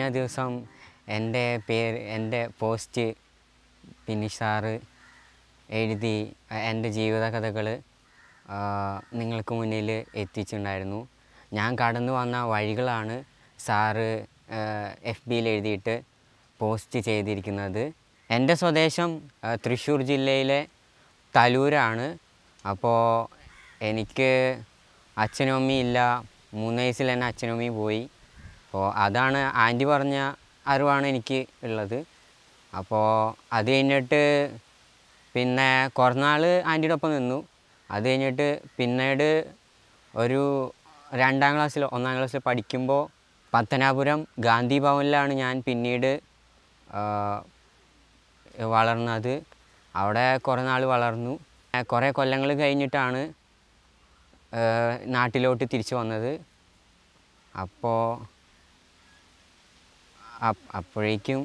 കഴിഞ്ഞ ദിവസം എൻ്റെ പേര് എൻ്റെ പോസ്റ്റ് പിന്നെ സാറ് എഴുതി എൻ്റെ ജീവിതകഥകൾ നിങ്ങൾക്ക് മുന്നിൽ എത്തിച്ചിട്ടുണ്ടായിരുന്നു ഞാൻ കടന്നു വന്ന വഴികളാണ് സാറ് എഫ് ബിയിൽ എഴുതിയിട്ട് പോസ്റ്റ് ചെയ്തിരിക്കുന്നത് എൻ്റെ സ്വദേശം തൃശ്ശൂർ ജില്ലയിലെ തലൂരാണ് അപ്പോൾ എനിക്ക് അച്ഛനും അമ്മയും ഇല്ല മൂന്ന് വയസ്സിൽ തന്നെ അച്ഛനും അമ്മയും പോയി അപ്പോൾ അതാണ് ആൻറ്റി പറഞ്ഞ അറിവാണ് എനിക്ക് ഉള്ളത് അപ്പോൾ അത് കഴിഞ്ഞിട്ട് പിന്നെ നാൾ ആൻറ്റിയുടെ ഒപ്പം നിന്നു അത് കഴിഞ്ഞിട്ട് പിന്നീട് ഒരു രണ്ടാം ക്ലാസ്സിൽ ഒന്നാം ക്ലാസ്സിൽ പഠിക്കുമ്പോൾ പത്തനാപുരം ഗാന്ധി ഭവനിലാണ് ഞാൻ പിന്നീട് വളർന്നത് അവിടെ കുറേ നാൾ വളർന്നു കുറേ കൊല്ലങ്ങൾ കഴിഞ്ഞിട്ടാണ് നാട്ടിലോട്ട് തിരിച്ചു വന്നത് അപ്പോൾ അപ്പോഴേക്കും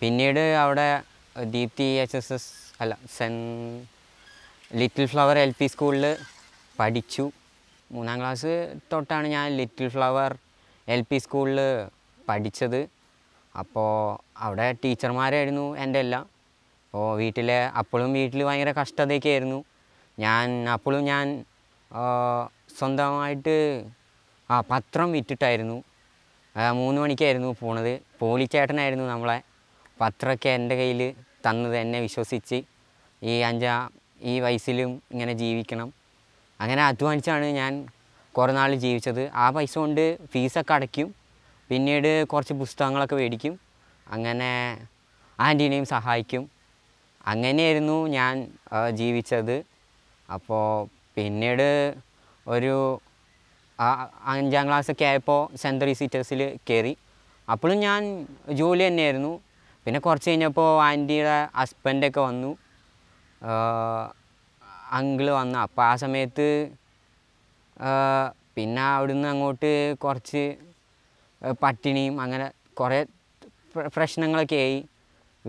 പിന്നീട് അവിടെ ദീപ്തി എച്ച് എസ് എസ് അല്ല saint little flower L P സ്കൂളിൽ പഠിച്ചു മൂന്നാം ക്ലാസ് തൊട്ടാണ് ഞാൻ ലിറ്റിൽ ഫ്ലവർ എൽ പി സ്കൂളിൽ പഠിച്ചത് അപ്പോൾ അവിടെ ടീച്ചർമാരായിരുന്നു എൻ്റെ എല്ലാം അപ്പോൾ വീട്ടിലെ അപ്പോഴും വീട്ടിൽ ഭയങ്കര കഷ്ടതയൊക്കെ ആയിരുന്നു ഞാൻ അപ്പോഴും ഞാൻ സ്വന്തമായിട്ട് ആ പത്രം വിറ്റിട്ടായിരുന്നു മൂന്ന് മണിക്കായിരുന്നു പോണത് പോളിച്ചേട്ടനായിരുന്നു നമ്മളെ പത്രമൊക്കെ എൻ്റെ കയ്യിൽ തന്നത് എന്നെ വിശ്വസിച്ച് ഈ അഞ്ചാ ഈ വയസ്സിലും ഇങ്ങനെ ജീവിക്കണം അങ്ങനെ അധ്വാനിച്ചാണ് ഞാൻ കുറേ നാൾ ജീവിച്ചത് ആ പൈസ കൊണ്ട് ഫീസൊക്കെ അടയ്ക്കും പിന്നീട് കുറച്ച് പുസ്തകങ്ങളൊക്കെ മേടിക്കും അങ്ങനെ ആൻറ്റീനെയും സഹായിക്കും അങ്ങനെയായിരുന്നു ഞാൻ ജീവിച്ചത് അപ്പോൾ പിന്നീട് ഒരു അഞ്ചാം ക്ലാസ്സൊക്കെ ആയപ്പോൾ സെൻട്രി സീറ്റേഴ്സിൽ കയറി അപ്പോഴും ഞാൻ ജോലി തന്നെയായിരുന്നു പിന്നെ കുറച്ച് കഴിഞ്ഞപ്പോൾ ആൻറ്റിയുടെ ഹസ്ബൻഡൊക്കെ വന്നു അങ്കിൾ വന്നു അപ്പോൾ ആ സമയത്ത് പിന്നെ അവിടുന്ന് അങ്ങോട്ട് കുറച്ച് പട്ടിണിയും അങ്ങനെ കുറേ പ്രശ്നങ്ങളൊക്കെ ആയി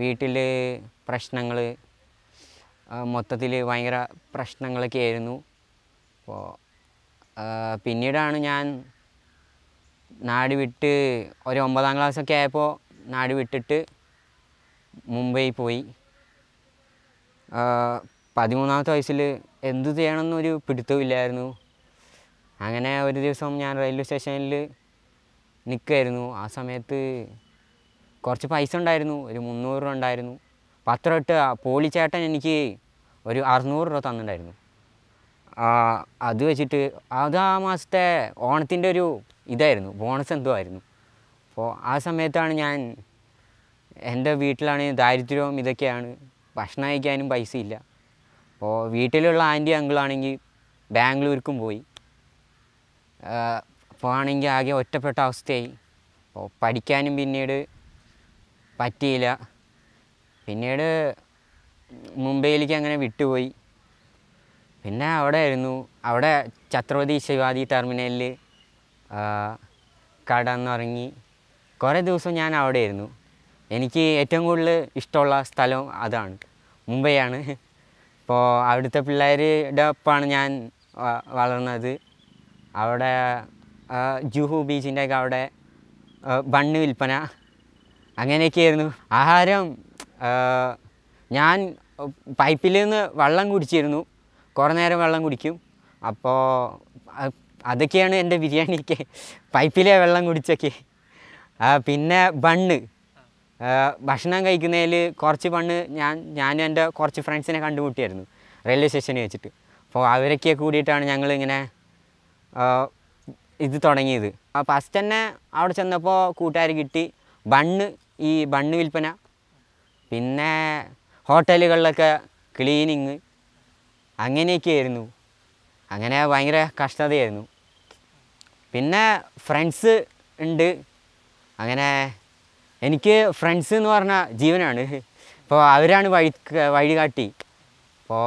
വീട്ടിൽ പ്രശ്നങ്ങൾ മൊത്തത്തിൽ ഭയങ്കര പ്രശ്നങ്ങളൊക്കെ ആയിരുന്നു അപ്പോൾ പിന്നീടാണ് ഞാൻ നാടി വിട്ട് ഒരു ഒമ്പതാം ക്ലാസ്സൊക്കെ ആയപ്പോൾ നാട് വിട്ടിട്ട് മുംബൈ പോയി പതിമൂന്നാമത്തെ വയസ്സിൽ എന്തു ചെയ്യണമെന്നൊരു പിടുത്തമില്ലായിരുന്നു അങ്ങനെ ഒരു ദിവസം ഞാൻ റെയിൽവേ സ്റ്റേഷനിൽ നിൽക്കുമായിരുന്നു ആ സമയത്ത് കുറച്ച് പൈസ ഉണ്ടായിരുന്നു ഒരു മുന്നൂറ് രൂപ ഉണ്ടായിരുന്നു പത്ത് രൂപ ഇട്ട് പോളിച്ചേട്ടൻ എനിക്ക് ഒരു അറുന്നൂറ് രൂപ തന്നിട്ടുണ്ടായിരുന്നു അത് വെച്ചിട്ട് അത് ആ മാസത്തെ ഓണത്തിൻ്റെ ഒരു ഇതായിരുന്നു ബോണസ് എന്തോ ആയിരുന്നു അപ്പോൾ ആ സമയത്താണ് ഞാൻ എൻ്റെ വീട്ടിലാണ് ദാരിദ്ര്യവും ഇതൊക്കെയാണ് ഭക്ഷണം പൈസ പൈസയില്ല അപ്പോൾ വീട്ടിലുള്ള ആൻറ്റി അങ്കിളാണെങ്കിൽ ബാംഗ്ലൂർക്കും പോയി അപ്പോൾ ആണെങ്കിൽ ആകെ ഒറ്റപ്പെട്ട അവസ്ഥയായി അപ്പോൾ പഠിക്കാനും പിന്നീട് പറ്റിയില്ല പിന്നീട് മുംബൈയിലേക്ക് അങ്ങനെ വിട്ടുപോയി പിന്നെ അവിടെ ആയിരുന്നു അവിടെ ഛത്രപതി ശിവാജി ടെർമിനലിൽ കടന്നുറങ്ങി കുറേ ദിവസം ഞാൻ അവിടെ ആയിരുന്നു എനിക്ക് ഏറ്റവും കൂടുതൽ ഇഷ്ടമുള്ള സ്ഥലം അതാണ് മുംബൈയാണ് ഇപ്പോൾ അവിടുത്തെ പിള്ളേരുടെ ഒപ്പമാണ് ഞാൻ വളർന്നത് അവിടെ ജുഹു ബീച്ചിൻ്റെ ഒക്കെ അവിടെ ബണ്ണ് വിൽപ്പന അങ്ങനെയൊക്കെയായിരുന്നു ആഹാരം ഞാൻ പൈപ്പിൽ നിന്ന് വെള്ളം കുടിച്ചിരുന്നു കുറേ നേരം വെള്ളം കുടിക്കും അപ്പോൾ അതൊക്കെയാണ് എൻ്റെ ബിരിയാണിക്ക് പൈപ്പിലെ വെള്ളം കുടിച്ചൊക്കെ പിന്നെ ബണ്ണ് ഭക്ഷണം കഴിക്കുന്നതിൽ കുറച്ച് പണ്ണ് ഞാൻ ഞാനും എൻ്റെ കുറച്ച് ഫ്രണ്ട്സിനെ കണ്ടുമുട്ടിയായിരുന്നു റെയിൽവേ സ്റ്റേഷനിൽ വെച്ചിട്ട് അപ്പോൾ അവരൊക്കെ കൂടിയിട്ടാണ് ഞങ്ങളിങ്ങനെ ഇത് തുടങ്ങിയത് ഫസ്റ്റ് തന്നെ അവിടെ ചെന്നപ്പോൾ കൂട്ടുകാർ കിട്ടി ബണ്ണ് ഈ ബണ്ണ് വിൽപ്പന പിന്നെ ഹോട്ടലുകളിലൊക്കെ ക്ലീനിങ് അങ്ങനെയൊക്കെയായിരുന്നു അങ്ങനെ ഭയങ്കര കഷ്ടതയായിരുന്നു പിന്നെ ഫ്രണ്ട്സ് ഉണ്ട് അങ്ങനെ എനിക്ക് ഫ്രണ്ട്സ് എന്ന് പറഞ്ഞാൽ ജീവനാണ് ഇപ്പോൾ അവരാണ് വഴി വഴികാട്ടി അപ്പോൾ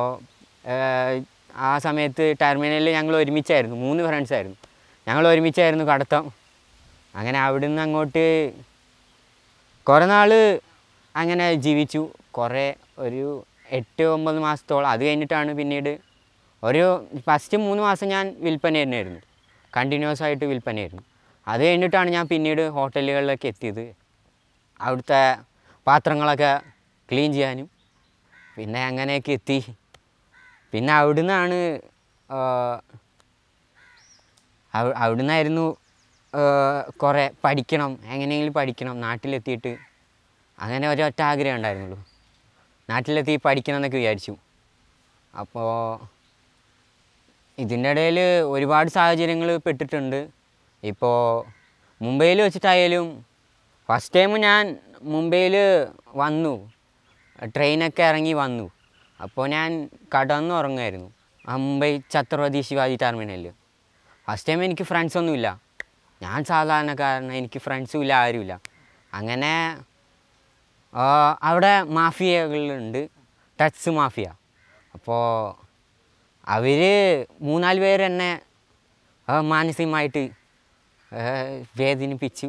ആ സമയത്ത് ടെർമിനലിൽ ഞങ്ങൾ ഒരുമിച്ചായിരുന്നു മൂന്ന് ഫ്രണ്ട്സായിരുന്നു ഞങ്ങൾ ഒരുമിച്ചായിരുന്നു കടത്തം അങ്ങനെ നിന്ന് അങ്ങോട്ട് കുറേ നാൾ അങ്ങനെ ജീവിച്ചു കുറേ ഒരു എട്ട് ഒമ്പത് മാസത്തോളം അത് കഴിഞ്ഞിട്ടാണ് പിന്നീട് ഒരു ഫസ്റ്റ് മൂന്ന് മാസം ഞാൻ വിൽപ്പന തന്നെയായിരുന്നു കണ്ടിന്യൂസ് ആയിട്ട് വിൽപ്പനയായിരുന്നു അത് കഴിഞ്ഞിട്ടാണ് ഞാൻ പിന്നീട് ഹോട്ടലുകളിലൊക്കെ എത്തിയത് അവിടുത്തെ പാത്രങ്ങളൊക്കെ ക്ലീൻ ചെയ്യാനും പിന്നെ അങ്ങനെയൊക്കെ എത്തി പിന്നെ അവിടുന്നാണ് അവിടുന്നായിരുന്നു കുറേ പഠിക്കണം എങ്ങനെയെങ്കിലും പഠിക്കണം നാട്ടിലെത്തിയിട്ട് അങ്ങനെ ഒരൊറ്റ ആഗ്രഹം ഉണ്ടായിരുന്നുള്ളൂ നാട്ടിലെത്തി പഠിക്കണം എന്നൊക്കെ വിചാരിച്ചു അപ്പോൾ ഇതിൻ്റെ ഇടയിൽ ഒരുപാട് സാഹചര്യങ്ങൾ പെട്ടിട്ടുണ്ട് ഇപ്പോൾ മുംബൈയിൽ വെച്ചിട്ടായാലും ഫസ്റ്റ് ടൈം ഞാൻ മുംബൈയിൽ വന്നു ട്രെയിനൊക്കെ ഇറങ്ങി വന്നു അപ്പോൾ ഞാൻ കടന്ന് ഉറങ്ങുമായിരുന്നു ആ മുംബൈ ഛത്രപതി ശിവാജി ടെർമിനലിൽ ഫസ്റ്റ് ടൈം എനിക്ക് ഫ്രണ്ട്സൊന്നുമില്ല ഞാൻ കാരണം എനിക്ക് ഫ്രണ്ട്സും ഇല്ല ആരുമില്ല അങ്ങനെ അവിടെ മാഫിയകളുണ്ട് ടച്ച് മാഫിയ അപ്പോൾ അവർ മൂന്നാല് പേര് എന്നെ മാനസികമായിട്ട് വേദനിപ്പിച്ചു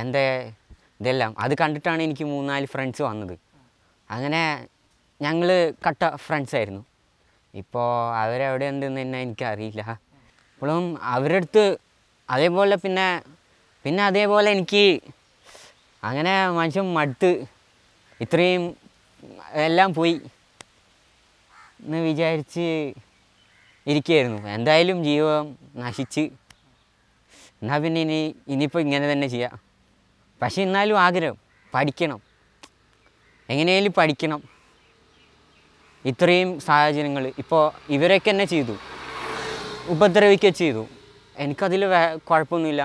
എൻ്റെ ഇതെല്ലാം അത് കണ്ടിട്ടാണ് എനിക്ക് മൂന്നാല് ഫ്രണ്ട്സ് വന്നത് അങ്ങനെ ഞങ്ങൾ കട്ട ഫ്രണ്ട്സ് ആയിരുന്നു ഇപ്പോൾ അവരെവിടെ ഉണ്ടെന്ന് തന്നെ എനിക്കറിയില്ല ഇപ്പോഴും അവരുടെ അടുത്ത് അതേപോലെ പിന്നെ പിന്നെ അതേപോലെ എനിക്ക് അങ്ങനെ മനുഷ്യൻ മടുത്ത് ഇത്രയും എല്ലാം പോയി എന്ന് വിചാരിച്ച് ഇരിക്കുകയായിരുന്നു എന്തായാലും ജീവൻ നശിച്ച് എന്നാൽ പിന്നെ ഇനി ഇനിയിപ്പോൾ ഇങ്ങനെ തന്നെ ചെയ്യാം പക്ഷെ എന്നാലും ആഗ്രഹം പഠിക്കണം എങ്ങനെയാലും പഠിക്കണം ഇത്രയും സാഹചര്യങ്ങൾ ഇപ്പോൾ ഇവരൊക്കെ എന്നെ ചെയ്തു ഉപദ്രവിക്കുക ചെയ്തു എനിക്കതിൽ വേ കുഴപ്പമൊന്നുമില്ല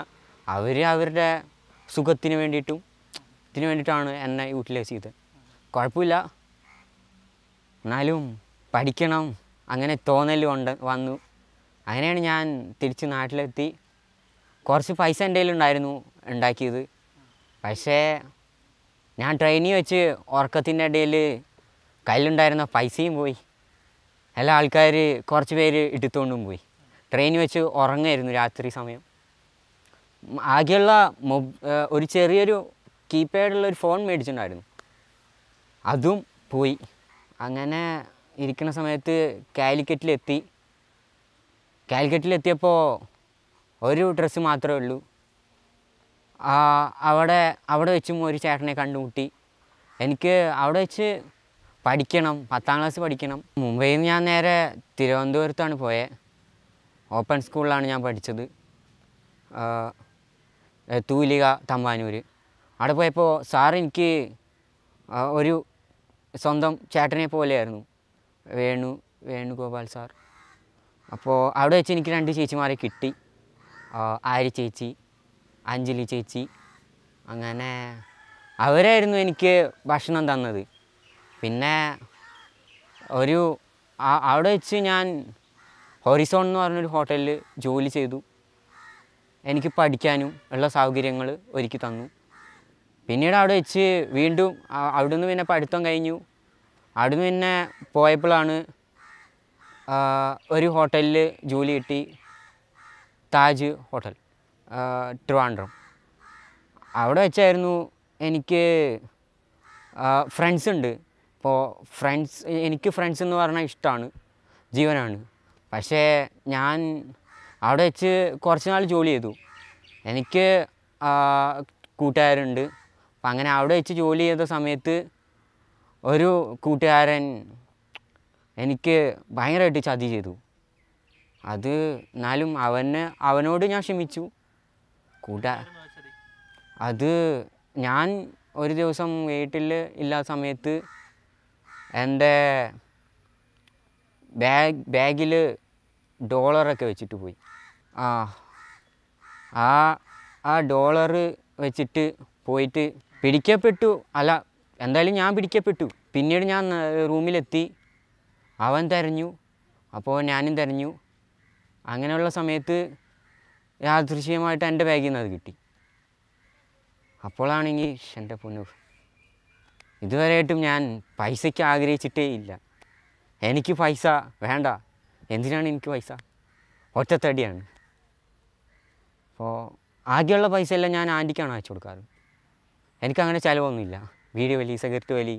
അവർ അവരുടെ സുഖത്തിന് വേണ്ടിയിട്ടും ഇതിനു വേണ്ടിയിട്ടാണ് എന്നെ യൂട്ടിലൈസ് ചെയ്തത് കുഴപ്പമില്ല എന്നാലും പഠിക്കണം അങ്ങനെ തോന്നൽ വന്നു അങ്ങനെയാണ് ഞാൻ തിരിച്ച് നാട്ടിലെത്തി കുറച്ച് പൈസ എൻ്റെ ഉണ്ടായിരുന്നു ഉണ്ടാക്കിയത് പക്ഷേ ഞാൻ ട്രെയിനിൽ വെച്ച് ഉറക്കത്തിൻ്റെ ഇടയിൽ കയ്യിലുണ്ടായിരുന്ന പൈസയും പോയി എല്ലാ ആൾക്കാർ കുറച്ച് പേര് എടുത്തുകൊണ്ടും പോയി ട്രെയിനിൽ വെച്ച് ഉറങ്ങായിരുന്നു രാത്രി സമയം ആകെയുള്ള മൊബ് ഒരു ചെറിയൊരു കീപാഡുള്ള ഒരു ഫോൺ മേടിച്ചിട്ടുണ്ടായിരുന്നു അതും പോയി അങ്ങനെ ഇരിക്കുന്ന സമയത്ത് കാലിക്കറ്റിലെത്തി കാലിക്കറ്റിലെത്തിയപ്പോൾ ഒരു ഡ്രസ്സ് മാത്രമേ ഉള്ളൂ അവിടെ അവിടെ വെച്ചും ഒരു ചേട്ടനെ കണ്ടുമുട്ടി എനിക്ക് അവിടെ വെച്ച് പഠിക്കണം പത്താം ക്ലാസ് പഠിക്കണം മുംബൈയിൽ നിന്ന് ഞാൻ നേരെ തിരുവനന്തപുരത്താണ് പോയത് ഓപ്പൺ സ്കൂളിലാണ് ഞാൻ പഠിച്ചത് തൂലിക തമ്പാനൂർ അവിടെ പോയപ്പോൾ സാർ എനിക്ക് ഒരു സ്വന്തം ചേട്ടനെ പോലെയായിരുന്നു വേണു വേണുഗോപാൽ സാർ അപ്പോൾ അവിടെ വെച്ച് എനിക്ക് രണ്ട് ചേച്ചിമാരെ കിട്ടി ആര്യ ചേച്ചി അഞ്ജലി ചേച്ചി അങ്ങനെ അവരായിരുന്നു എനിക്ക് ഭക്ഷണം തന്നത് പിന്നെ ഒരു അവിടെ വെച്ച് ഞാൻ ഹൊറിസോൺ എന്ന് പറഞ്ഞൊരു ഹോട്ടലിൽ ജോലി ചെയ്തു എനിക്ക് പഠിക്കാനും ഉള്ള സൗകര്യങ്ങൾ ഒരുക്കി തന്നു പിന്നീട് അവിടെ വെച്ച് വീണ്ടും അവിടുന്ന് പിന്നെ പഠിത്തം കഴിഞ്ഞു അവിടുന്ന് പിന്നെ പോയപ്പോഴാണ് ഒരു ഹോട്ടലിൽ ജോലി കിട്ടി താജ് ഹോട്ടൽ ട്രിവാൻഡ്രം അവിടെ വെച്ചായിരുന്നു എനിക്ക് ഫ്രണ്ട്സ് ഉണ്ട് ഇപ്പോൾ ഫ്രണ്ട്സ് എനിക്ക് ഫ്രണ്ട്സ് എന്ന് പറഞ്ഞാൽ ഇഷ്ടമാണ് ജീവനാണ് പക്ഷേ ഞാൻ അവിടെ വെച്ച് കുറച്ച് നാൾ ജോലി ചെയ്തു എനിക്ക് കൂട്ടുകാരുണ്ട് അപ്പം അങ്ങനെ അവിടെ വെച്ച് ജോലി ചെയ്ത സമയത്ത് ഒരു കൂട്ടുകാരൻ എനിക്ക് ഭയങ്കരമായിട്ട് ചതി ചെയ്തു അത് എന്നാലും അവന് അവനോട് ഞാൻ ക്ഷമിച്ചു കൂട്ടാ അത് ഞാൻ ഒരു ദിവസം വീട്ടിൽ ഇല്ലാത്ത സമയത്ത് എൻ്റെ ബാഗ് ബാഗിൽ ഡോളറൊക്കെ വെച്ചിട്ട് പോയി ആ ആ ആ ഡോളർ വെച്ചിട്ട് പോയിട്ട് പിടിക്കപ്പെട്ടു അല്ല എന്തായാലും ഞാൻ പിടിക്കപ്പെട്ടു പിന്നീട് ഞാൻ റൂമിലെത്തി അവൻ തിരഞ്ഞു അപ്പോൾ ഞാനും തിരഞ്ഞു അങ്ങനെയുള്ള സമയത്ത് യാദൃശ്യമായിട്ട് എൻ്റെ ബാഗിൽ നിന്ന് അത് കിട്ടി അപ്പോഴാണെങ്കിൽ എൻ്റെ പൊന്നു ഇതുവരെയായിട്ടും ഞാൻ പൈസയ്ക്ക് ആഗ്രഹിച്ചിട്ടേ ഇല്ല എനിക്ക് പൈസ വേണ്ട എന്തിനാണ് എനിക്ക് പൈസ ഒറ്റത്തടിയാണ് അപ്പോൾ ആകെയുള്ള പൈസയെല്ലാം ഞാൻ ആൻറ്റിക്കാണ് അയച്ചു കൊടുക്കാറ് എനിക്കങ്ങനെ ചിലവൊന്നുമില്ല വീഡിയോ വലി സിഗരറ്റ് വലി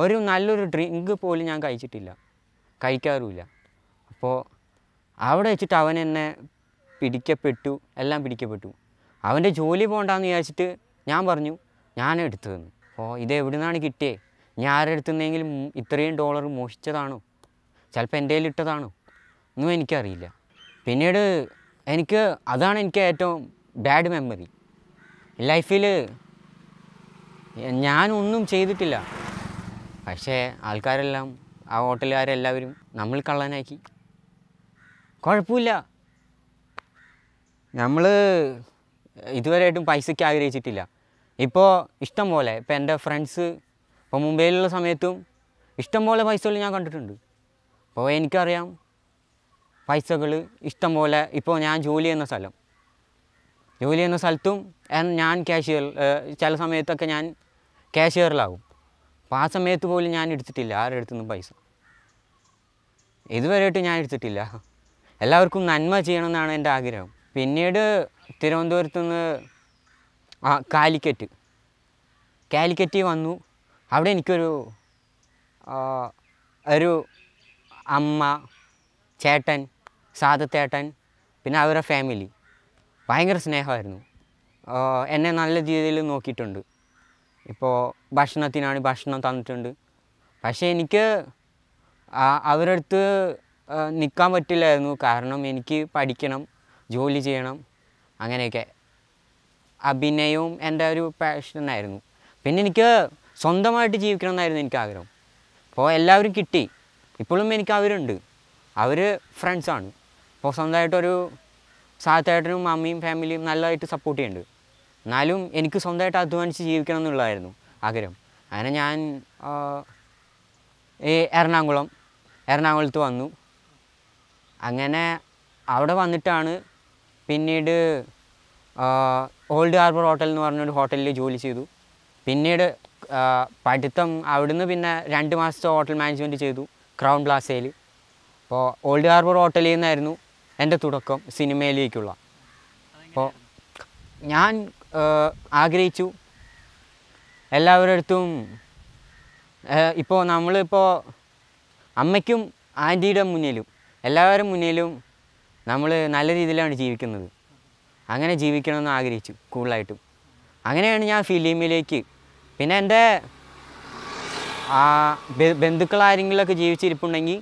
ഒരു നല്ലൊരു ഡ്രിങ്ക് പോലും ഞാൻ കഴിച്ചിട്ടില്ല കഴിക്കാറുമില്ല അപ്പോൾ അവിടെ വെച്ചിട്ട് അവൻ എന്നെ പിടിക്കപ്പെട്ടു എല്ലാം പിടിക്കപ്പെട്ടു അവൻ്റെ ജോലി പോകണ്ടെന്ന് വിചാരിച്ചിട്ട് ഞാൻ പറഞ്ഞു ഞാൻ എടുത്തു തന്നു അപ്പോൾ ഇത് എവിടെ നിന്നാണ് കിട്ടിയേ ഞാൻ ആരെടുത്തുന്നെങ്കിലും ഇത്രയും ഡോളർ മോഷിച്ചതാണോ ചിലപ്പോൾ എൻ്റെ ഇട്ടതാണോ ഒന്നും എനിക്കറിയില്ല പിന്നീട് എനിക്ക് അതാണ് എനിക്ക് ഏറ്റവും ബാഡ് മെമ്മറി ലൈഫിൽ ഞാനൊന്നും ചെയ്തിട്ടില്ല പക്ഷേ ആൾക്കാരെല്ലാം ആ ഹോട്ടലുകാരെല്ലാവരും നമ്മൾ കള്ളനാക്കി കുഴപ്പമില്ല നമ്മൾ ഇതുവരെയായിട്ടും പൈസയ്ക്ക് ആഗ്രഹിച്ചിട്ടില്ല ഇപ്പോൾ ഇഷ്ടം പോലെ ഇപ്പോൾ എൻ്റെ ഫ്രണ്ട്സ് ഇപ്പോൾ മുംബൈയിലുള്ള സമയത്തും ഇഷ്ടം പോലെ പൈസകൾ ഞാൻ കണ്ടിട്ടുണ്ട് അപ്പോൾ എനിക്കറിയാം പൈസകൾ ഇഷ്ടം പോലെ ഇപ്പോൾ ഞാൻ ജോലി ചെയ്യുന്ന സ്ഥലം ജോലി ചെയ്യുന്ന സ്ഥലത്തും ഞാൻ ക്യാഷ്യൽ ചില സമയത്തൊക്കെ ഞാൻ ക്യാഷിയറിലാകും അപ്പോൾ ആ സമയത്ത് പോലും ഞാൻ എടുത്തിട്ടില്ല ആരുടെ അടുത്തുനിന്നും പൈസ ഇതുവരെയായിട്ട് ഞാൻ എടുത്തിട്ടില്ല എല്ലാവർക്കും നന്മ ചെയ്യണമെന്നാണ് എൻ്റെ ആഗ്രഹം പിന്നീട് തിരുവനന്തപുരത്ത് നിന്ന് ആ കാലിക്കറ്റ് കാലിക്കറ്റിൽ വന്നു അവിടെ എനിക്കൊരു ഒരു അമ്മ ചേട്ടൻ സാധത്തേട്ടൻ പിന്നെ അവരുടെ ഫാമിലി ഭയങ്കര സ്നേഹമായിരുന്നു എന്നെ നല്ല രീതിയിൽ നോക്കിയിട്ടുണ്ട് ഇപ്പോൾ ഭക്ഷണത്തിനാണ് ഭക്ഷണം തന്നിട്ടുണ്ട് പക്ഷേ എനിക്ക് അവരടുത്ത് അടുത്ത് നിൽക്കാൻ പറ്റില്ലായിരുന്നു കാരണം എനിക്ക് പഠിക്കണം ജോലി ചെയ്യണം അങ്ങനെയൊക്കെ അഭിനയവും എൻ്റെ ഒരു പാഷനായിരുന്നു പിന്നെ എനിക്ക് സ്വന്തമായിട്ട് ജീവിക്കണം എന്നായിരുന്നു എനിക്ക് ആഗ്രഹം അപ്പോൾ എല്ലാവരും കിട്ടി ഇപ്പോഴും എനിക്ക് അവരുണ്ട് അവർ ഫ്രണ്ട്സാണ് അപ്പോൾ സ്വന്തമായിട്ടൊരു സാത്തായിട്ടും മമ്മിയും ഫാമിലിയും നല്ലതായിട്ട് സപ്പോർട്ട് ചെയ്യുന്നുണ്ട് എന്നാലും എനിക്ക് സ്വന്തമായിട്ട് അധ്വാനിച്ച് ജീവിക്കണം എന്നുള്ളതായിരുന്നു ആഗ്രഹം അങ്ങനെ ഞാൻ എറണാകുളം എറണാകുളത്ത് വന്നു അങ്ങനെ അവിടെ വന്നിട്ടാണ് പിന്നീട് ഓൾഡ് ഹാർബർ ഹോട്ടൽ എന്ന് പറഞ്ഞൊരു ഹോട്ടലിൽ ജോലി ചെയ്തു പിന്നീട് പഠിത്തം അവിടുന്ന് പിന്നെ രണ്ട് മാസത്തെ ഹോട്ടൽ മാനേജ്മെൻറ്റ് ചെയ്തു ക്രൗൺ പ്ലാസയിൽ അപ്പോൾ ഓൾഡ് ഹാർബർ ഹോട്ടലിൽ നിന്നായിരുന്നു എൻ്റെ തുടക്കം സിനിമയിലേക്കുള്ള അപ്പോൾ ഞാൻ ആഗ്രഹിച്ചു എല്ലാവരുടെ അടുത്തും ഇപ്പോൾ നമ്മളിപ്പോൾ അമ്മയ്ക്കും ആൻറ്റിയുടെ മുന്നിലും എല്ലാവരും മുന്നിലും നമ്മൾ നല്ല രീതിയിലാണ് ജീവിക്കുന്നത് അങ്ങനെ ജീവിക്കണമെന്ന് ആഗ്രഹിച്ചു കൂടുതലായിട്ടും അങ്ങനെയാണ് ഞാൻ ഫിലിമിലേക്ക് പിന്നെ എൻ്റെ ബന്ധുക്കൾ ആരെങ്കിലുമൊക്കെ ജീവിച്ചിരിപ്പുണ്ടെങ്കിൽ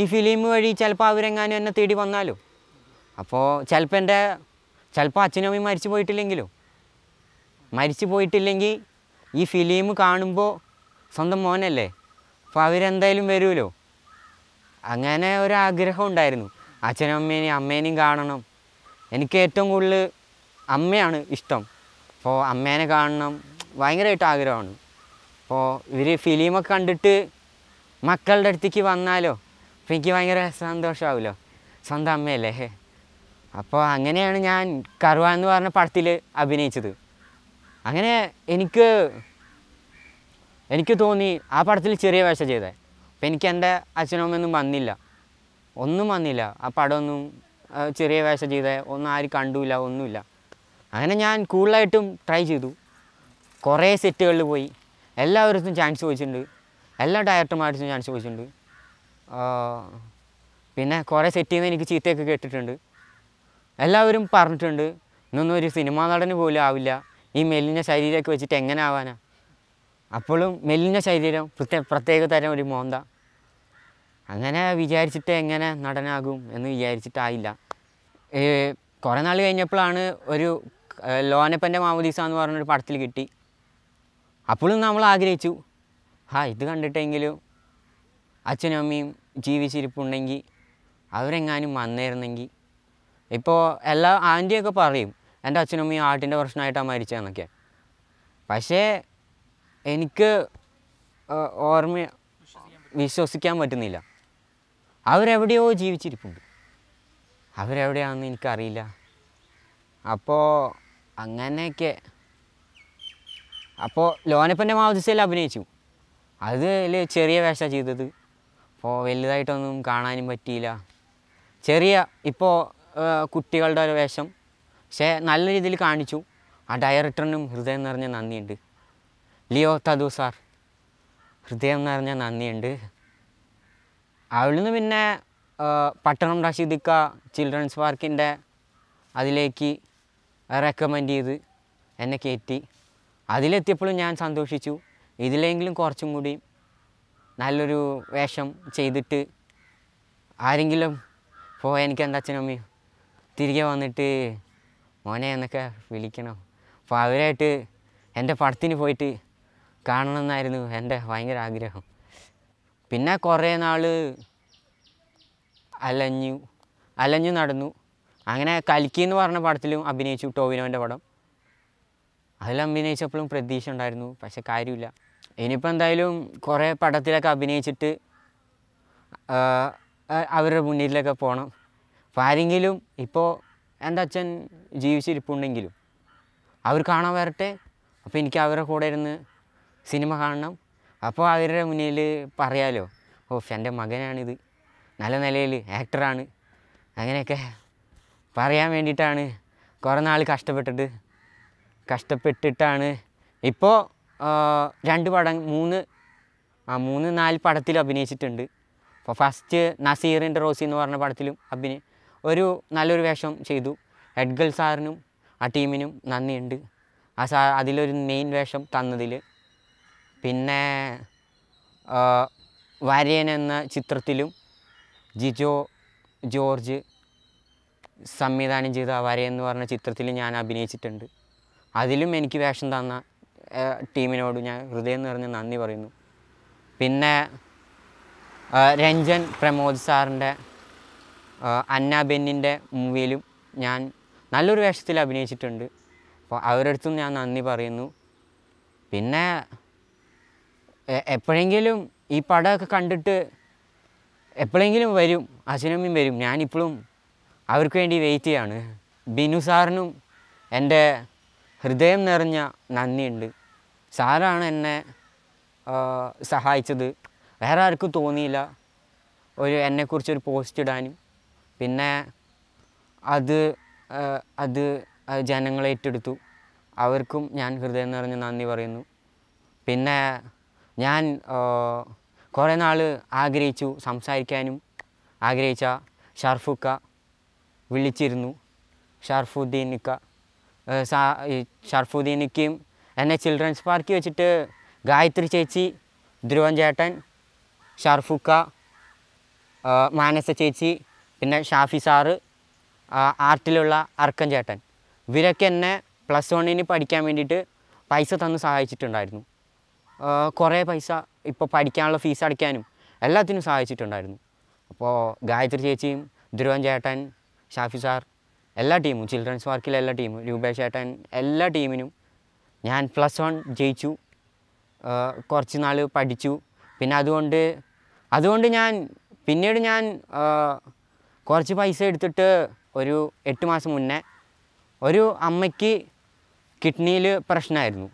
ഈ ഫിലിം വഴി ചിലപ്പോൾ അവരെങ്ങാനും എന്നെ തേടി വന്നാലോ അപ്പോൾ ചിലപ്പോൾ എൻ്റെ ചിലപ്പോൾ അച്ഛനും അമ്മയും മരിച്ചു പോയിട്ടില്ലെങ്കിലോ മരിച്ചു പോയിട്ടില്ലെങ്കിൽ ഈ ഫിലിം കാണുമ്പോൾ സ്വന്തം മോനല്ലേ അപ്പോൾ അവരെന്തായാലും വരുമല്ലോ അങ്ങനെ ഒരു ആഗ്രഹം ഉണ്ടായിരുന്നു അച്ഛനും അമ്മേനെയും അമ്മേനെയും കാണണം എനിക്ക് ഏറ്റവും കൂടുതൽ അമ്മയാണ് ഇഷ്ടം അപ്പോൾ അമ്മേനെ കാണണം ഭയങ്കരമായിട്ട് ആഗ്രഹമാണ് അപ്പോൾ ഇവർ ഫിലിമൊക്കെ കണ്ടിട്ട് മക്കളുടെ അടുത്തേക്ക് വന്നാലോ അപ്പോൾ എനിക്ക് ഭയങ്കര സന്തോഷമാവുമല്ലോ സ്വന്തം അമ്മയല്ലേ അപ്പോൾ അങ്ങനെയാണ് ഞാൻ കറുവ എന്ന് പറഞ്ഞ പടത്തിൽ അഭിനയിച്ചത് അങ്ങനെ എനിക്ക് എനിക്ക് തോന്നി ആ പടത്തിൽ ചെറിയ വേഷം ചെയ്തേ അപ്പം എനിക്ക് എൻ്റെ അച്ഛനമ്മയൊന്നും വന്നില്ല ഒന്നും വന്നില്ല ആ പടമൊന്നും ചെറിയ വേഷം ചെയ്തേ ഒന്നും ആരും കണ്ടില്ല ഒന്നുമില്ല അങ്ങനെ ഞാൻ കൂടുതലായിട്ടും ട്രൈ ചെയ്തു കുറേ സെറ്റുകളിൽ പോയി എല്ലാവർക്കും ചാൻസ് ചോദിച്ചിട്ടുണ്ട് എല്ലാ ഡയറക്ടർമാർക്കും ചാൻസ് ചോദിച്ചിട്ടുണ്ട് പിന്നെ കുറേ സെറ്റ് ചെയ്യുന്ന എനിക്ക് ചീത്തയൊക്കെ കേട്ടിട്ടുണ്ട് എല്ലാവരും പറഞ്ഞിട്ടുണ്ട് ഇന്നൊന്നും ഒരു സിനിമാ നടന് പോലും ആവില്ല ഈ മെലിഞ്ഞ ശരീരമൊക്കെ വെച്ചിട്ട് എങ്ങനെ ആവാനാ അപ്പോഴും മെലിഞ്ഞ ശരീരം പ്രത്യേക പ്രത്യേക തരം ഒരു മോന്ത അങ്ങനെ വിചാരിച്ചിട്ട് എങ്ങനെ നടനാകും എന്ന് വിചാരിച്ചിട്ടായില്ല കുറേ നാൾ കഴിഞ്ഞപ്പോഴാണ് ഒരു ലോനപ്പൻ്റെ മാമുദീസ എന്ന് പറഞ്ഞൊരു പടത്തിൽ കിട്ടി അപ്പോഴും നമ്മൾ ആഗ്രഹിച്ചു ആ ഇത് കണ്ടിട്ടെങ്കിലും അച്ഛനും അമ്മയും ജീവിച്ചിരിപ്പുണ്ടെങ്കിൽ അവരെങ്ങാനും വന്നിരുന്നെങ്കിൽ ഇപ്പോൾ എല്ലാ ആൻറ്റിയൊക്കെ പറയും എൻ്റെ അച്ഛനും ഈ ആട്ടിൻ്റെ പ്രശ്നമായിട്ടാണ് മരിച്ചതെന്നൊക്കെ പക്ഷേ എനിക്ക് ഓർമ്മ വിശ്വസിക്കാൻ പറ്റുന്നില്ല അവരെവിടെയോ ജീവിച്ചിരിപ്പുണ്ട് അവരെവിടെയാണെന്ന് എനിക്കറിയില്ല അപ്പോൾ അങ്ങനെയൊക്കെ അപ്പോൾ ലോനപ്പൻ്റെ മാവദിസയിൽ അഭിനയിച്ചു അതിൽ ചെറിയ വേഷ ചെയ്തത് അപ്പോൾ വലുതായിട്ടൊന്നും കാണാനും പറ്റിയില്ല ചെറിയ ഇപ്പോൾ കുട്ടികളുടെ ഒരു വേഷം പക്ഷേ നല്ല രീതിയിൽ കാണിച്ചു ആ ഡയറക്ടറിനും ഹൃദയം നിറഞ്ഞ നന്ദിയുണ്ട് ലിയോ തദു സാർ ഹൃദയം നിറഞ്ഞ നന്ദിയുണ്ട് അവിടുന്ന് പിന്നെ പട്ടണം റഷീദിക്ക ചിൽഡ്രൻസ് പാർക്കിൻ്റെ അതിലേക്ക് റെക്കമെൻഡ് ചെയ്ത് എന്നെ കയറ്റി അതിലെത്തിയപ്പോഴും ഞാൻ സന്തോഷിച്ചു ഇതിലെങ്കിലും കുറച്ചും കൂടി നല്ലൊരു വേഷം ചെയ്തിട്ട് ആരെങ്കിലും പോയ എനിക്ക് എൻ്റെ അച്ഛനമ്മയും തിരികെ വന്നിട്ട് മോനെ എന്നൊക്കെ വിളിക്കണം അപ്പോൾ അവരായിട്ട് എൻ്റെ പടത്തിന് പോയിട്ട് കാണണമെന്നായിരുന്നു എൻ്റെ ഭയങ്കര ആഗ്രഹം പിന്നെ കുറേ നാൾ അലഞ്ഞു അലഞ്ഞു നടന്നു അങ്ങനെ കലിക്കി എന്ന് പറഞ്ഞ പടത്തിലും അഭിനയിച്ചു ടോവിനോൻ്റെ പടം അതിൽ അഭിനയിച്ചപ്പോഴും പ്രതീക്ഷ ഉണ്ടായിരുന്നു പക്ഷെ കാര്യമില്ല ഇനിയിപ്പോൾ എന്തായാലും കുറേ പടത്തിലൊക്കെ അഭിനയിച്ചിട്ട് അവരുടെ മുന്നിലൊക്കെ പോകണം അപ്പോൾ ആരെങ്കിലും ഇപ്പോൾ എൻ്റെ അച്ഛൻ ജീവിച്ചിരിപ്പുണ്ടെങ്കിലും അവർ കാണാൻ വരട്ടെ അപ്പോൾ എനിക്ക് അവരുടെ കൂടെ ഇരുന്ന് സിനിമ കാണണം അപ്പോൾ അവരുടെ മുന്നിൽ പറയാലോ ഓ എൻ്റെ മകനാണിത് നല്ല നിലയിൽ ആക്ടറാണ് അങ്ങനെയൊക്കെ പറയാൻ വേണ്ടിയിട്ടാണ് കുറേ നാൾ കഷ്ടപ്പെട്ടിട്ട് കഷ്ടപ്പെട്ടിട്ടാണ് ഇപ്പോൾ രണ്ട് പടം മൂന്ന് ആ മൂന്ന് നാല് പടത്തിലും അഭിനയിച്ചിട്ടുണ്ട് അപ്പോൾ ഫസ്റ്റ് നസീറിൻ്റെ റോസി എന്ന് പറഞ്ഞ പടത്തിലും അഭിനയി ഒരു നല്ലൊരു വേഷം ചെയ്തു എഡ്ഗൽ സാറിനും ആ ടീമിനും നന്ദിയുണ്ട് ആ സാ അതിലൊരു മെയിൻ വേഷം തന്നതിൽ പിന്നെ വാര്യൻ എന്ന ചിത്രത്തിലും ജിജോ ജോർജ് സംവിധാനം ചെയ്ത വാര്യൻ എന്ന് പറഞ്ഞ ചിത്രത്തിൽ ഞാൻ അഭിനയിച്ചിട്ടുണ്ട് അതിലും എനിക്ക് വേഷം തന്ന ടീമിനോട് ഞാൻ ഹൃദയം നിറഞ്ഞ് നന്ദി പറയുന്നു പിന്നെ രഞ്ജൻ പ്രമോദ് സാറിൻ്റെ അന്ന ബെന്നിൻ്റെ മൂവിയിലും ഞാൻ നല്ലൊരു വേഷത്തിൽ അഭിനയിച്ചിട്ടുണ്ട് അപ്പോൾ അവരടുത്തും ഞാൻ നന്ദി പറയുന്നു പിന്നെ എപ്പോഴെങ്കിലും ഈ പടമൊക്കെ കണ്ടിട്ട് എപ്പോഴെങ്കിലും വരും അച്ഛനമ്മയും വരും ഞാനിപ്പോഴും അവർക്ക് വേണ്ടി വെയിറ്റ് ചെയ്യാണ് ബിനു സാറിനും എൻ്റെ ഹൃദയം നിറഞ്ഞ നന്ദിയുണ്ട് സാറാണ് എന്നെ സഹായിച്ചത് വേറെ ആർക്കും തോന്നിയില്ല ഒരു എന്നെക്കുറിച്ചൊരു പോസ്റ്റ് ഇടാനും പിന്നെ അത് അത് ജനങ്ങൾ ഏറ്റെടുത്തു അവർക്കും ഞാൻ ഹൃദയം നിറഞ്ഞ് നന്ദി പറയുന്നു പിന്നെ ഞാൻ കുറേ നാൾ ആഗ്രഹിച്ചു സംസാരിക്കാനും ആഗ്രഹിച്ച ഷർഫുക്ക വിളിച്ചിരുന്നു ഷർഫുദ്ദീനിക്ക ഷർഫുദ്ദീനിക്കയും എന്നെ ചിൽഡ്രൻസ് പാർക്കിൽ വെച്ചിട്ട് ഗായത്രി ചേച്ചി ധ്രുവൻ ചേട്ടൻ ഷർഫുക്ക മാനസ ചേച്ചി പിന്നെ ഷാഫി സാറ് ആർട്ടിലുള്ള അർക്കൻ ചേട്ടൻ ഇവരൊക്കെ എന്നെ പ്ലസ് വണ്ണിന് പഠിക്കാൻ വേണ്ടിയിട്ട് പൈസ തന്ന് സഹായിച്ചിട്ടുണ്ടായിരുന്നു കുറേ പൈസ ഇപ്പോൾ പഠിക്കാനുള്ള ഫീസ് അടയ്ക്കാനും എല്ലാത്തിനും സഹായിച്ചിട്ടുണ്ടായിരുന്നു അപ്പോൾ ഗായത്രി ചേച്ചിയും ധ്രുവൻ ചേട്ടൻ ഷാഫി സാർ എല്ലാ ടീമും ചിൽഡ്രൻസ് വർക്കിലെ എല്ലാ ടീമും രൂപേഷ് ചേട്ടൻ എല്ലാ ടീമിനും ഞാൻ പ്ലസ് വൺ ജയിച്ചു കുറച്ച് നാൾ പഠിച്ചു പിന്നെ അതുകൊണ്ട് അതുകൊണ്ട് ഞാൻ പിന്നീട് ഞാൻ കുറച്ച് പൈസ എടുത്തിട്ട് ഒരു എട്ട് മാസം മുന്നേ ഒരു അമ്മയ്ക്ക് കിഡ്നിയിൽ പ്രശ്നമായിരുന്നു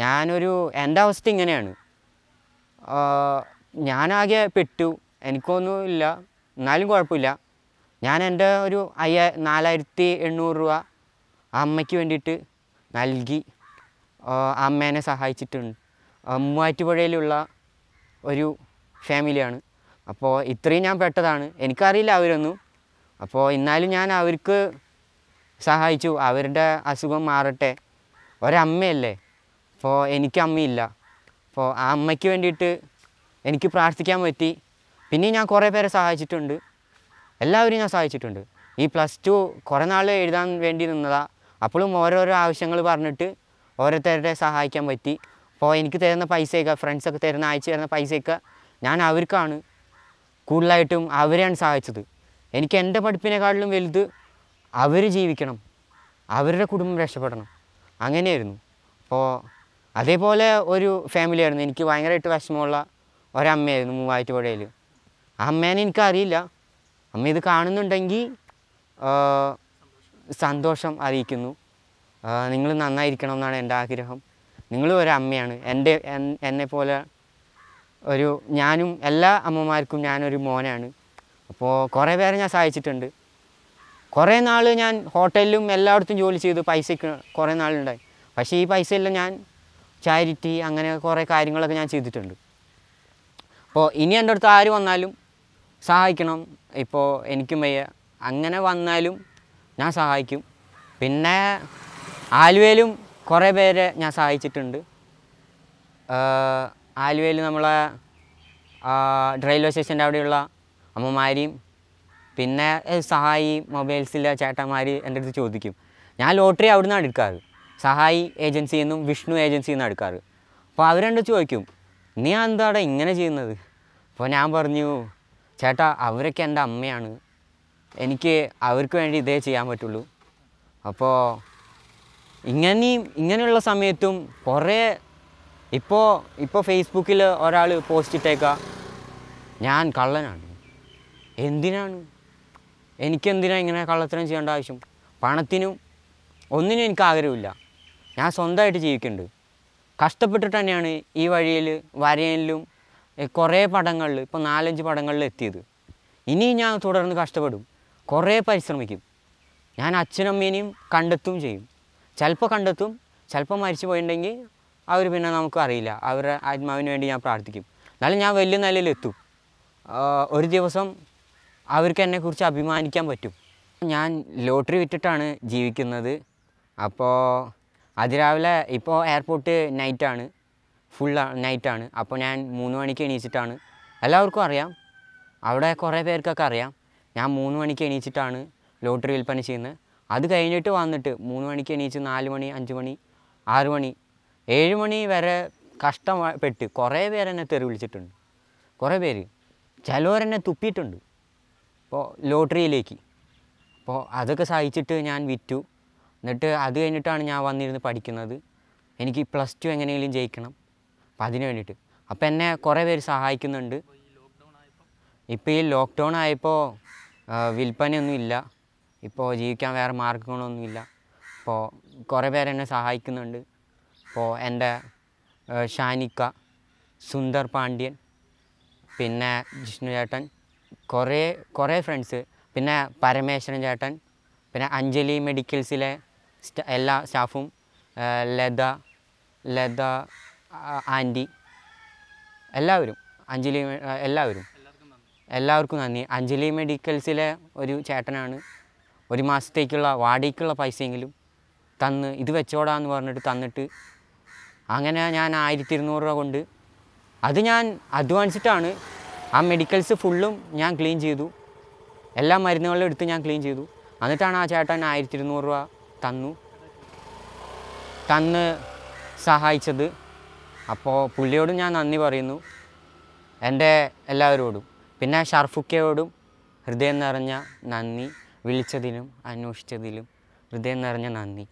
ഞാനൊരു എൻ്റെ അവസ്ഥ ഇങ്ങനെയാണ് ഞാനാകെ പെട്ടു എനിക്കൊന്നും ഇല്ല എന്നാലും കുഴപ്പമില്ല ഞാൻ എൻ്റെ ഒരു അയ്യ നാലായിരത്തി എണ്ണൂറ് രൂപ അമ്മയ്ക്ക് വേണ്ടിയിട്ട് നൽകി അമ്മേനെ സഹായിച്ചിട്ടുണ്ട് മൂവാറ്റുപുഴയിലുള്ള ഒരു ഫാമിലിയാണ് അപ്പോൾ ഇത്രയും ഞാൻ പെട്ടതാണ് എനിക്കറിയില്ല അവരൊന്നും അപ്പോൾ എന്നാലും ഞാൻ അവർക്ക് സഹായിച്ചു അവരുടെ അസുഖം മാറട്ടെ ഒരമ്മയല്ലേ അപ്പോൾ എനിക്ക് അമ്മയില്ല അപ്പോൾ ആ അമ്മയ്ക്ക് വേണ്ടിയിട്ട് എനിക്ക് പ്രാർത്ഥിക്കാൻ പറ്റി പിന്നെ ഞാൻ കുറേ പേരെ സഹായിച്ചിട്ടുണ്ട് എല്ലാവരും ഞാൻ സഹായിച്ചിട്ടുണ്ട് ഈ പ്ലസ് ടു കുറേ നാൾ എഴുതാൻ വേണ്ടി നിന്നതാ അപ്പോഴും ഓരോരോ ആവശ്യങ്ങൾ പറഞ്ഞിട്ട് ഓരോരുത്തരുടെ സഹായിക്കാൻ പറ്റി അപ്പോൾ എനിക്ക് തരുന്ന പൈസയൊക്കെ ഫ്രണ്ട്സൊക്കെ തരുന്ന അയച്ചു തരുന്ന പൈസയൊക്കെ ഞാൻ അവർക്കാണ് കൂടുതലായിട്ടും അവരെയാണ് സഹായിച്ചത് എനിക്ക് എൻ്റെ പഠിപ്പിനെക്കാളിലും വലുത് അവർ ജീവിക്കണം അവരുടെ കുടുംബം രക്ഷപ്പെടണം അങ്ങനെയായിരുന്നു അപ്പോൾ അതേപോലെ ഒരു ഫാമിലിയായിരുന്നു എനിക്ക് ഭയങ്കരമായിട്ട് വിഷമമുള്ള ഒരമ്മയായിരുന്നു മൂവാറ്റുപുഴയിൽ ആ അമ്മേനെ എനിക്കറിയില്ല അമ്മ ഇത് കാണുന്നുണ്ടെങ്കിൽ സന്തോഷം അറിയിക്കുന്നു നിങ്ങൾ നന്നായിരിക്കണം എന്നാണ് എൻ്റെ ആഗ്രഹം നിങ്ങൾ ഒരു അമ്മയാണ് എൻ്റെ എന്നെ പോലെ ഒരു ഞാനും എല്ലാ അമ്മമാർക്കും ഞാനൊരു മോനാണ് അപ്പോൾ കുറേ പേരെ ഞാൻ സഹായിച്ചിട്ടുണ്ട് കുറേ നാൾ ഞാൻ ഹോട്ടലിലും എല്ലായിടത്തും ജോലി ചെയ്ത് പൈസയ്ക്ക് കുറേ നാളുണ്ടായി പക്ഷേ ഈ പൈസയെല്ലാം ഞാൻ ചാരിറ്റി അങ്ങനെ കുറേ കാര്യങ്ങളൊക്കെ ഞാൻ ചെയ്തിട്ടുണ്ട് അപ്പോൾ ഇനി എൻ്റെ അടുത്ത് ആര് വന്നാലും സഹായിക്കണം ഇപ്പോൾ എനിക്കും വയ്യ അങ്ങനെ വന്നാലും ഞാൻ സഹായിക്കും പിന്നെ ആലുവയിലും കുറേ പേരെ ഞാൻ സഹായിച്ചിട്ടുണ്ട് ആലുവയിൽ നമ്മളെ റെയിൽവേ സ്റ്റേഷൻ്റെ അവിടെയുള്ള അമ്മമാരെയും പിന്നെ സഹായി മൊബൈൽസിലെ ചേട്ടന്മാർ എൻ്റെ അടുത്ത് ചോദിക്കും ഞാൻ ലോട്ടറി അവിടെ നിന്നാണ് എടുക്കാറ് സഹായി ഏജൻസി എന്നും വിഷ്ണു ഏജൻസി എന്നും എടുക്കാറ് അപ്പോൾ അവരെണ്ട് ചോദിക്കും നീ എന്താടാ ഇങ്ങനെ ചെയ്യുന്നത് അപ്പോൾ ഞാൻ പറഞ്ഞു ചേട്ടാ അവരൊക്കെ എൻ്റെ അമ്മയാണ് എനിക്ക് അവർക്ക് വേണ്ടി ഇതേ ചെയ്യാൻ പറ്റുള്ളൂ അപ്പോൾ ഇങ്ങനെയും ഇങ്ങനെയുള്ള സമയത്തും കുറേ ഇപ്പോൾ ഇപ്പോൾ ഫേസ്ബുക്കിൽ ഒരാൾ പോസ്റ്റ് ഇട്ടേക്കുക ഞാൻ കള്ളനാണ് എന്തിനാണ് എനിക്കെന്തിനാണ് ഇങ്ങനെ കള്ളത്തരം ചെയ്യേണ്ട ആവശ്യം പണത്തിനും ഒന്നിനും എനിക്ക് ആഗ്രഹമില്ല ഞാൻ സ്വന്തമായിട്ട് ജീവിക്കുന്നുണ്ട് കഷ്ടപ്പെട്ടിട്ട് തന്നെയാണ് ഈ വഴിയിൽ വരയിലും കുറേ പടങ്ങളിൽ ഇപ്പോൾ നാലഞ്ച് പടങ്ങളിൽ എത്തിയത് ഇനി ഞാൻ തുടർന്ന് കഷ്ടപ്പെടും കുറേ പരിശ്രമിക്കും ഞാൻ അച്ഛനമ്മേനെയും കണ്ടെത്തും ചെയ്യും ചിലപ്പോൾ കണ്ടെത്തും ചിലപ്പോൾ മരിച്ചു പോയിട്ടുണ്ടെങ്കിൽ അവർ പിന്നെ നമുക്ക് അറിയില്ല അവരുടെ ആത്മാവിന് വേണ്ടി ഞാൻ പ്രാർത്ഥിക്കും എന്നാലും ഞാൻ വലിയ നിലയിലെത്തും ഒരു ദിവസം അവർക്ക് എന്നെക്കുറിച്ച് അഭിമാനിക്കാൻ പറ്റും ഞാൻ ലോട്ടറി വിറ്റിട്ടാണ് ജീവിക്കുന്നത് അപ്പോൾ അതിരാവിലെ ഇപ്പോൾ എയർപോർട്ട് നൈറ്റാണ് ഫുൾ നൈറ്റാണ് അപ്പോൾ ഞാൻ മൂന്ന് മണിക്ക് എണീച്ചിട്ടാണ് എല്ലാവർക്കും അറിയാം അവിടെ കുറേ പേർക്കൊക്കെ അറിയാം ഞാൻ മൂന്ന് മണിക്ക് എണീച്ചിട്ടാണ് ലോട്ടറി വിൽപ്പന ചെയ്യുന്നത് അത് കഴിഞ്ഞിട്ട് വന്നിട്ട് മൂന്ന് മണിക്ക് എണീച്ച് നാല് മണി അഞ്ച് മണി ആറ് മണി ഏഴ് മണി വരെ കഷ്ടപ്പെട്ട് കുറേ പേര് എന്നെ തെറി വിളിച്ചിട്ടുണ്ട് കുറേ പേര് ചിലവരെന്നെ തുപ്പിയിട്ടുണ്ട് അപ്പോൾ ലോട്ടറിയിലേക്ക് അപ്പോൾ അതൊക്കെ സഹിച്ചിട്ട് ഞാൻ വിറ്റു എന്നിട്ട് അത് കഴിഞ്ഞിട്ടാണ് ഞാൻ വന്നിരുന്ന് പഠിക്കുന്നത് എനിക്ക് പ്ലസ് ടു എങ്ങനെയെങ്കിലും ജയിക്കണം അപ്പം അതിന് വേണ്ടിയിട്ട് അപ്പം എന്നെ കുറേ പേര് സഹായിക്കുന്നുണ്ട് ഇപ്പോൾ ഈ ലോക്ക്ഡൗൺ ആയപ്പോൾ വിൽപ്പനയൊന്നുമില്ല ഇപ്പോൾ ജീവിക്കാൻ വേറെ മാർഗങ്ങളൊന്നുമില്ല അപ്പോൾ കുറേ പേരെന്നെ സഹായിക്കുന്നുണ്ട് അപ്പോൾ എൻ്റെ ഷാനിക്ക സുന്ദർ പാണ്ഡ്യൻ പിന്നെ ജിഷ്ണു ചേട്ടൻ കുറേ കുറേ ഫ്രണ്ട്സ് പിന്നെ പരമേശ്വരൻ ചേട്ടൻ പിന്നെ അഞ്ജലി മെഡിക്കൽസിലെ എല്ലാ സ്റ്റാഫും ലത ലത ആൻറ്റി എല്ലാവരും അഞ്ജലി എല്ലാവരും എല്ലാവർക്കും നന്ദി അഞ്ജലി മെഡിക്കൽസിലെ ഒരു ചേട്ടനാണ് ഒരു മാസത്തേക്കുള്ള വാടിക്കുള്ള പൈസയെങ്കിലും തന്ന് ഇത് വെച്ചോടാന്ന് പറഞ്ഞിട്ട് തന്നിട്ട് അങ്ങനെ ഞാൻ ആയിരത്തി ഇരുന്നൂറ് രൂപ കൊണ്ട് അത് ഞാൻ അധ്വാനിച്ചിട്ടാണ് ആ മെഡിക്കൽസ് ഫുള്ളും ഞാൻ ക്ലീൻ ചെയ്തു എല്ലാ മരുന്നുകളും എടുത്ത് ഞാൻ ക്ലീൻ ചെയ്തു എന്നിട്ടാണ് ആ ചേട്ടൻ ആയിരത്തി ഇരുന്നൂറ് രൂപ തന്നു തന്ന് സഹായിച്ചത് അപ്പോൾ പുള്ളിയോടും ഞാൻ നന്ദി പറയുന്നു എൻ്റെ എല്ലാവരോടും പിന്നെ ഷർഫുക്കയോടും ഹൃദയം നിറഞ്ഞ നന്ദി വിളിച്ചതിലും അന്വേഷിച്ചതിലും ഹൃദയം നിറഞ്ഞ നന്ദി